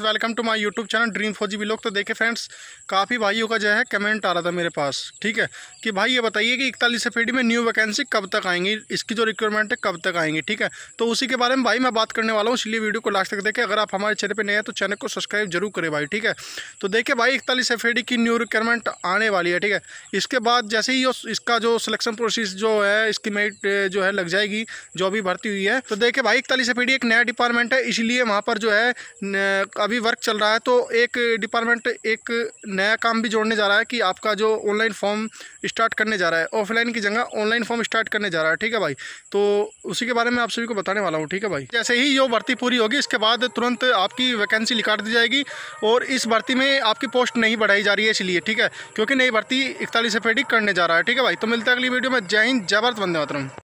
welcome to my YouTube channel dream फौजी लोग तो देखे फ्रेंड्स काफ़ी भाइयों का जो है कमेंट आ रहा था मेरे पास ठीक है कि भाई ये बताइए कि इकतालीस एफ फेडी में न्यू वैकेंसी कब तक आएंगी इसकी जो रिक्वायरमेंट है कब तक आएंगी ठीक है तो उसी के बारे में भाई मैं बात करने वाला हूँ इसलिए वीडियो को लास्ट तक देखें अगर आप हमारे चैनल पर नए हैं तो चैनल को सब्सक्राइब जरूर करें भाई ठीक है तो देखिए भाई इकतालीस एफ की न्यू रिक्वायरमेंट आने वाली है ठीक है इसके बाद जैसे ही इसका जो सिलेक्शन प्रोसेस जो है इसकी मेट जो है लग जाएगी जो अभी भर्ती हुई है तो देखिए भाई इकतालीस एफ एक नया डिपार्टमेंट है इसलिए वहाँ पर जो है अभी वर्क चल रहा है तो एक डिपार्टमेंट एक नया काम भी जोड़ने जा रहा है कि आपका जो ऑनलाइन फॉर्म स्टार्ट करने जा रहा है ऑफलाइन की जगह ऑनलाइन फॉर्म स्टार्ट करने जा रहा है ठीक है भाई तो उसी के बारे में आप सभी को बताने वाला हूँ ठीक है भाई जैसे ही जो भर्ती पूरी होगी इसके बाद तुरंत आपकी वैकेंसी निकाल दी जाएगी और इस भर्ती में आपकी पोस्ट नहीं बढ़ाई जा रही है इसलिए ठीक है क्योंकि नई भर्ती इकतालीस एफ करने जा रहा है ठीक है भाई तो मिलता है अगली वीडियो में जय हिंद जय भारत वंदे मातरम